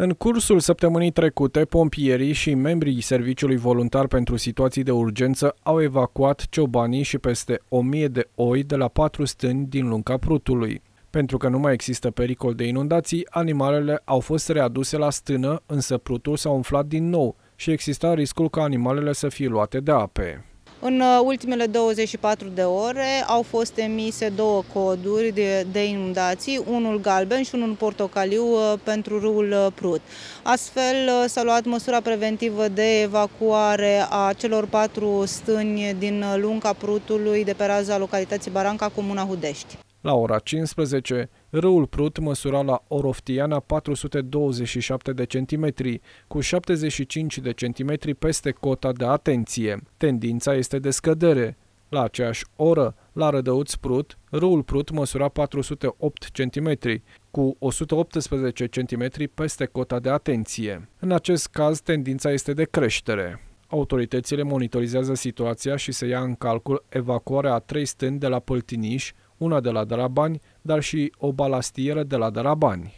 În cursul săptămânii trecute, pompierii și membrii Serviciului Voluntar pentru Situații de Urgență au evacuat ciobanii și peste 1000 de oi de la patru stâni din lunca Prutului. Pentru că nu mai există pericol de inundații, animalele au fost readuse la stână, însă Prutul s-a umflat din nou și exista riscul ca animalele să fie luate de ape. În uh, ultimele 24 de ore au fost emise două coduri de, de inundații, unul galben și unul portocaliu uh, pentru râul uh, Prut. Astfel s-a luat măsura preventivă de evacuare a celor patru stâni din lunga Prutului de pe raza localității Baranca, Comuna Hudești. La ora 15, râul Prut măsura la Oroftiana 427 de centimetri, cu 75 de centimetri peste cota de atenție. Tendința este de scădere. La aceeași oră, la Rădăuț Prut, râul Prut măsura 408 cm, cu 118 cm peste cota de atenție. În acest caz, tendința este de creștere. Autoritățile monitorizează situația și se ia în calcul evacuarea a trei stâni de la Păltiniș, una de la Darabani, dar și o balastieră de la Darabani.